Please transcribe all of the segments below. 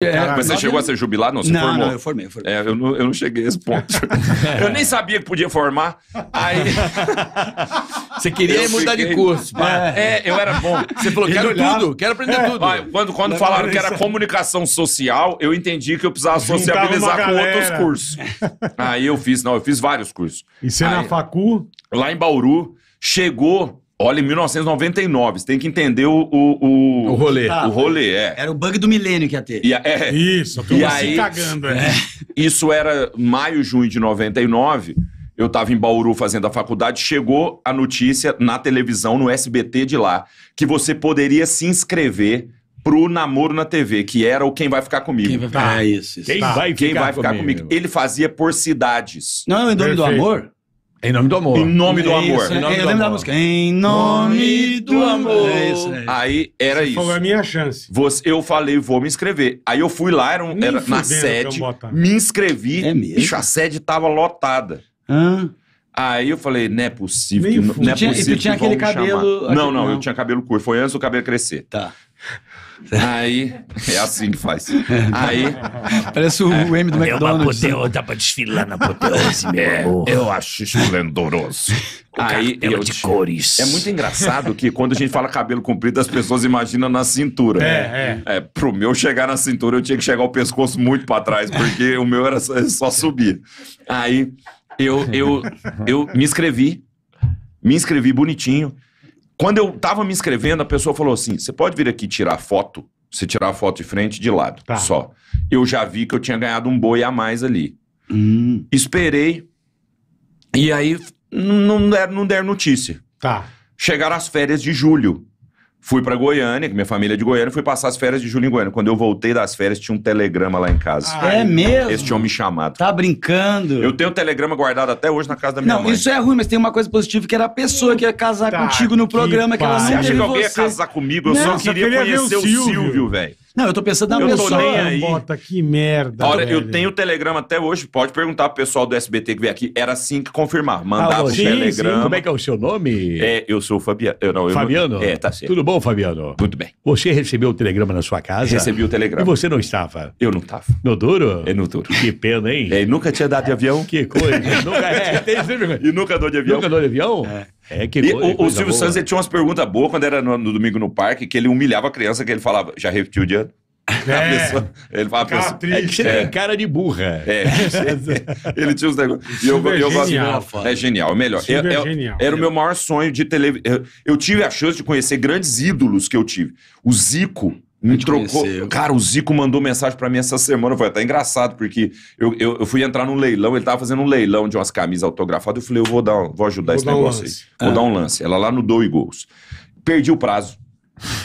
É, mas você chegou eu... a ser jubilado? Não, você não, formou? Não, eu formei. Eu, formei. É, eu, não, eu não cheguei a esse ponto. eu nem sabia que podia formar. Aí... você queria eu mudar de curso. É. é. eu era bom. Você falou, quero olhava. tudo, quero aprender é, tudo. Mas, quando quando falaram que era comunicação social, eu entendi que eu precisava sociabilizar com outros cursos. Aí eu fiz, não, eu fiz vários cursos. E você Aí, na facu? Lá em Bauru, chegou Olha, em 1999, você tem que entender o. O, o, rolê. Tá. o rolê, é. Era o bug do milênio que ia ter. E, é, isso, eu e aí, se cagando, é. Isso era maio, junho de 99. Eu tava em Bauru fazendo a faculdade, chegou a notícia na televisão, no SBT de lá, que você poderia se inscrever pro Namoro na TV, que era o Quem Vai Ficar Comigo. Quem vai ficar, tá. É isso, isso. Quem, tá. vai, ficar Quem vai ficar comigo. comigo. Ele fazia por cidades. Não, em é nome do amor? Em nome do amor. Em nome do amor. Isso, em nome do lembro amor. da música. Em nome do amor. É isso, é Aí era isso. Foi a minha chance. Você, eu falei, vou me inscrever. Aí eu fui lá, era, um, era na sede, me inscrevi. É mesmo? Bicho, a sede tava lotada. Hã? Aí eu falei, não é possível. Que, não, não possível. É e tu tinha aquele cabelo. Aquele, não, não, não, eu tinha cabelo curto. Foi antes do cabelo crescer. Tá. Aí. É assim que faz. Aí. Parece o M do McDonald's. É uma dá pra desfilar na apoteose, meu é, Eu acho esplendoroso. Aí, eu de te... cores. É muito engraçado que quando a gente fala cabelo comprido, as pessoas imaginam na cintura. É, né? é. é. Pro meu chegar na cintura, eu tinha que chegar o pescoço muito para trás, porque o meu era só, é só subir. Aí eu, eu, eu me inscrevi. Me inscrevi bonitinho. Quando eu tava me inscrevendo, a pessoa falou assim: você pode vir aqui tirar foto? Você tirar a foto de frente de lado, tá. só. Eu já vi que eu tinha ganhado um boi a mais ali. Hum. Esperei. E aí não deram, não der notícia. Tá. Chegaram as férias de julho. Fui para Goiânia, que minha família é de Goiânia, fui passar as férias de julho em Goiânia. Quando eu voltei das férias, tinha um telegrama lá em casa. Ah, é mesmo? Esse homem me chamado. Tá brincando? Eu tenho o um telegrama guardado até hoje na casa da minha não, mãe. Não, isso é ruim, mas tem uma coisa positiva, que era a pessoa que ia casar tá, contigo no programa, que, que ela não Você acha que alguém ia casar comigo? Eu não, só queria, queria conhecer o Silvio, velho. Não, eu tô pensando na eu pessoa. Tô nem aí. Bota, que merda. Olha, eu tenho o Telegram até hoje, pode perguntar pro pessoal do SBT que veio aqui. Era assim que confirmar. Mandava sim, o Telegram. Sim. Como é que é o seu nome? É, eu sou o Fabiano. Eu, não, eu Fabiano? Não... É, tá certo. Tudo bom, Fabiano? Tudo bem. Você recebeu o telegrama na sua casa? Recebi o telegrama. E você não estava? Eu não estava. No duro? É no duro. Que pena, hein? É, nunca tinha dado de avião. Que coisa. nunca, é, e nunca dou de avião. Nunca dou de avião? É. É que e coisa, o, coisa o Silvio Santos tinha umas perguntas boas quando era no, no, domingo no parque, que ele humilhava a criança, que ele falava, já repetiu o dia É. Pessoa, ele fala, cara, triste, é, é, é. cara de burra. É, ele tinha os negócios. E eu, é eu, eu é genial, é genial, melhor. Eu, é, genial. Era o meu maior sonho de televisão. Eu, eu tive a chance de conhecer grandes ídolos que eu tive. O Zico, me trocou. Conheceu. Cara, o Zico mandou mensagem para mim essa semana. Foi até engraçado, porque eu, eu, eu, fui entrar num leilão, ele tava fazendo um leilão de umas camisas autografadas. Eu falei, eu vou, dar, vou ajudar vou esse negócio um aí. Vou ah. dar um lance. Ela lá no Dou e Gols. Perdi o prazo.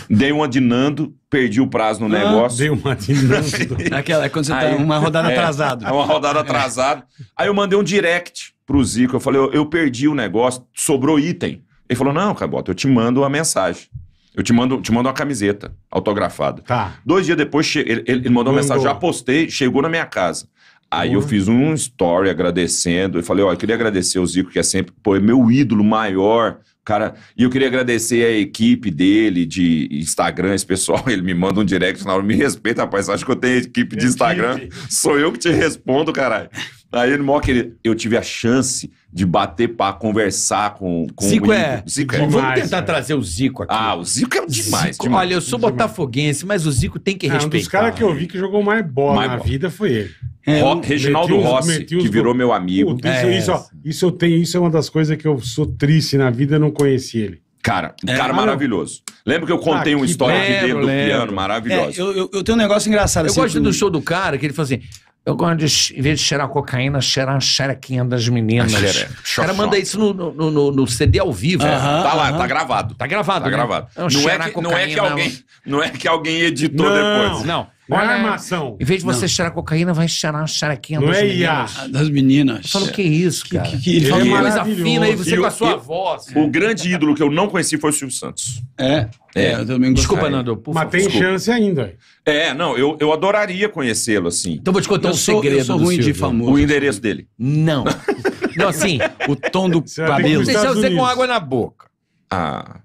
Dei uma de Nando, perdi o prazo no ah, negócio. Dei uma de Nando. Aquela, é quando você tá aí, tá uma rodada é, atrasada. É uma rodada atrasada. Aí eu mandei um direct pro Zico. Eu falei, eu, eu perdi o negócio, sobrou item. Ele falou, não, Cabota, eu te mando uma mensagem. Eu te mando, te mando uma camiseta autografada. Tá. Dois dias depois, ele, ele mandou uma mensagem, já postei, chegou na minha casa. Aí eu fiz um story agradecendo. Eu falei, ó, eu queria agradecer o Zico, que é sempre, pô, é meu ídolo maior. Cara, e eu queria agradecer a equipe dele de Instagram, esse pessoal, ele me manda um direct na hora, me respeita, rapaz, acho que eu tenho equipe de Instagram, sou eu que te respondo, caralho. Aí ele mó querido, eu tive a chance de bater para conversar com, com Zico o é. Zico é. Demais, Vamos tentar trazer o Zico aqui. Ah, o Zico é demais. Zico, demais. Olha, eu sou demais. botafoguense, mas o Zico tem que respeitar. Ah, é, um dos caras que eu vi que jogou mais bola mais na bola. vida foi ele. É, Ro Reginaldo os, Rossi, que virou meu amigo. Puta, isso, é. isso, ó, isso eu tenho, isso é uma das coisas que eu sou triste na vida, não conheci ele? Cara, um é, cara maravilhoso. Lembra que eu contei ah, uma história aqui dentro do piano maravilhosa? É, eu, eu, eu, tenho um negócio engraçado. Eu assim, gosto do show do cara, que ele falou assim... Eu gosto de, em vez de cheirar cocaína, cheirar a xerequinha das meninas. Ah, o cara manda isso no, no, no, no CD ao vivo. Uh -huh, tá lá, uh -huh. tá gravado. Tá gravado. Tá né? gravado. Não, não é que, cocaína, não, é que é alguém, não é que alguém editou não. depois. Não. Olha a armação. Em vez de você cheirar cocaína, vai cheirar a charaquinha das é meninas. Ah, das meninas. Eu falo, que isso, cara? Que, que, que, Fala, é que coisa fina aí, você E com o- a sua voz. O assim. grande ídolo que eu não conheci foi o Silvio Santos. É. É, é. eu também Desculpa, Nando, por Mas favor. tem Desculpa. chance ainda. É, não, eu, eu adoraria conhecê-lo, assim. Então vou te contar Eu um sou, segredo eu sou do ruim de Silvio. famoso. O assim. endereço dele. Não. Não, assim, o tom do Você vai ter que cabelo. você com água na boca. Ah,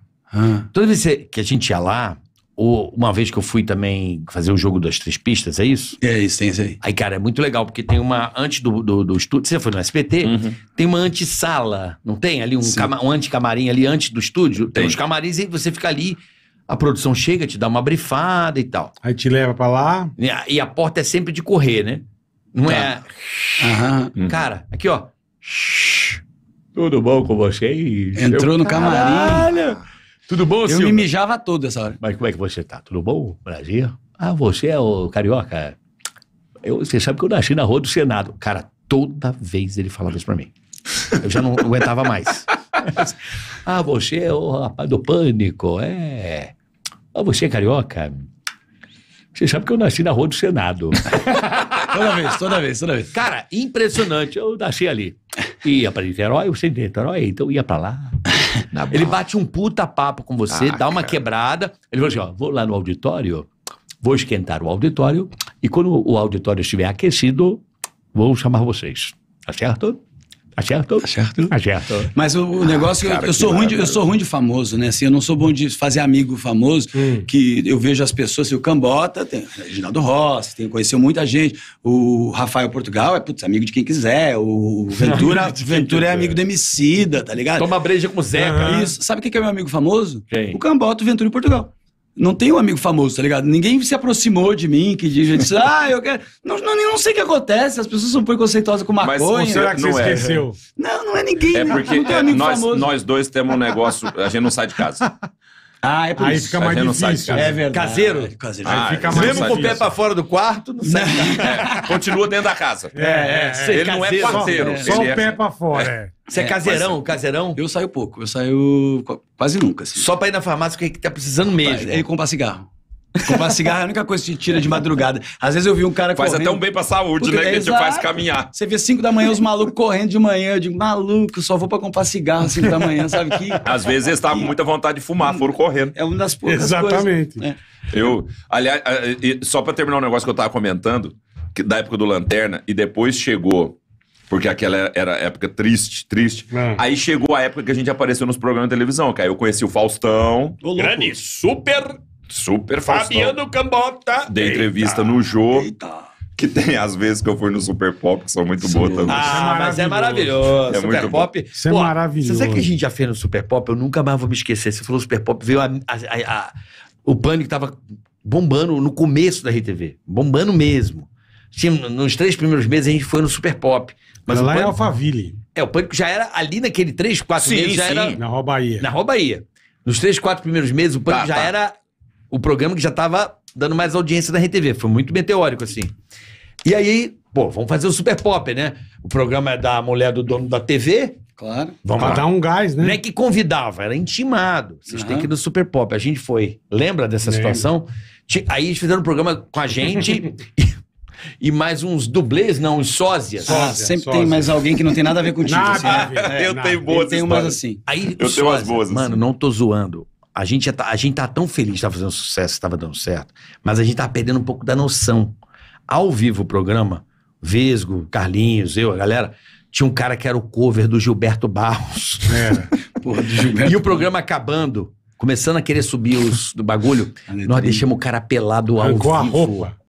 Toda vez que a gente ia lá, uma vez que eu fui também fazer o jogo das três pistas, é isso? É isso, tem isso aí. Aí, cara, é muito legal, porque tem uma. Antes do, do, do estúdio, você foi no SPT, uhum. tem uma antessala, não tem? Ali um, cam um anticamarim ali antes do estúdio. Tem, tem uns camarins e você fica ali. A produção chega, te dá uma brifada e tal. Aí te leva para lá. E a, e a, porta é sempre de correr, né? Não tá. é. Uhum. Cara, aqui, ó. Tudo bom com vocês? Entrou no camarim. Caralho! Tudo bom, senhor. Eu me mijava todo essa hora. Mas como é que você tá? Tudo bom? Brasil? Ah, você é o carioca? Eu, você sabe que eu nasci na rua do Senado. Cara, toda vez ele falava isso pra mim. Eu já não aguentava mais. ah, você é o rapaz do pânico, é. Ah, você é carioca? Você sabe que eu nasci na rua do Senado. toda vez, toda vez, toda vez. Cara, impressionante. Eu nasci ali. Ia pra Niterói, eu sei de Niterói, então ia pra lá ele bate um puta papo com você, ah, dá uma cara. quebrada. Ele falou assim: ó, vou lá no auditório, vou esquentar o auditório, e quando o auditório estiver aquecido, vou chamar vocês. Tá certo? Acertou? Acertou. Acertou. Mas o, o negócio, ah, cara, eu, eu sou ruim de, eu sou ruim de famoso, né? Assim, eu não sou bom de fazer amigo famoso, hum. que eu vejo as pessoas, assim, o Cambota, tem o Reginaldo Rossi, tem, conheceu muita gente, o Rafael Portugal é, putz, amigo de quem quiser, o Ventura, Ventura é amigo do Emicida, tá ligado? Toma breja com o Zeca. Uhum. Isso. Sabe o que é meu amigo famoso? Quem? O Cambota, o Ventura e Portugal não tenho um amigo famoso, tá ligado? Ninguém se aproximou de mim, que disse, ah, eu quero. Não, não, não sei o que acontece, as pessoas são preconceituosas com maconha. Mas será que você não é. esqueceu? É. Não, não é ninguém. É porque é, nós, famoso. nós dois temos um negócio, a gente não sai de casa. Ah, é por aí isso. fica mais Mas eu difícil. casa. É verdade. Caseiro. Caseiro. Ah, fica mais Mesmo com o pé pra fora do quarto, não sai. É. continua dentro da casa. É, é. é. é. é. Ele não é caseiro. parceiro. Só o pé pra fora, é. Você é, caseirão, caseirão? Eu saio pouco, eu saio quase nunca. Assim. Só pra ir na farmácia, que, que tá precisando mesmo? Pra- É comprar cigarro. Fumar cigarro é a única coisa que te tira de madrugada. Às vezes eu vi um cara faz correndo... Faz até um bem pra saúde, né, Puta, né? É que te faz caminhar. Você vê 5 da manhã os malucos correndo de manhã. Eu digo, maluco, só vou pra comprar cigarro 5 da manhã, sabe? Que... Às vezes eles estavam tá com muita vontade de fumar, foram correndo. É uma das poucas Exatamente. coisas. Exatamente. É. Eu, aliás, só pra terminar um negócio que eu tava comentando, que da época do Lanterna, e depois chegou... Porque aquela era época triste, triste. Hum. Aí chegou a época que a gente apareceu nos programas de televisão, cara. Eu conheci o Faustão. Grande, super Super Faustão. Fabiano Cambota. Dei entrevista no Jô. Eita. Que tem as vezes que eu fui no Super Pop, que são muito boas também. Ah, é mas é maravilhoso. É Super Pop. Isso é Pô, maravilhoso. Você sabe que a gente já fez no Super Pop? Eu nunca mais vou me esquecer. Você falou Super Pop, veio a, a, a, o pânico tava bombando no começo da RTV. Bombando mesmo. Sim, nos três primeiros meses a gente foi no Super Pop. Mas lá é pânico, é Alphaville. É, o pânico já era ali naquele três, quatro sim, meses sim. era. Na Rua Na Rua Nos três, quatro primeiros meses, o pânico tá, já tá. era o programa que já tava dando mais audiência na RTV. Foi muito meteórico, assim. E aí, pô, vamos fazer o Super Pop, né? O programa é da mulher do dono da TV. Claro. Vamos ah, dar um gás, né? Não é que convidava, era intimado. Vocês uhum. têm que ir no Super Pop. A gente foi. Lembra dessa Lembra. situação? Aí eles fizeram um programa com a gente. e mais uns dublês, não, uns sósias. Sósia, ah, sempre sósia. tem mais alguém que não tem nada a ver com o Nada, assim, né? É, né? Eu tenho boas. Eu tenho umas assim. Aí, eu sósia, tenho umas boas. Mano, assim. não tô zoando. A gente, tá, a gente tá tão feliz que tá fazendo sucesso, estava dando certo, mas a gente tá perdendo um pouco da noção. Ao vivo o programa, Vesgo, Carlinhos, eu, a galera, tinha um cara que era o cover do Gilberto Barros. É, Porra, do Gilberto e o programa acabando, começando a querer subir os do bagulho, nós deixamos o cara pelado ao Arrancou vivo. a roupa.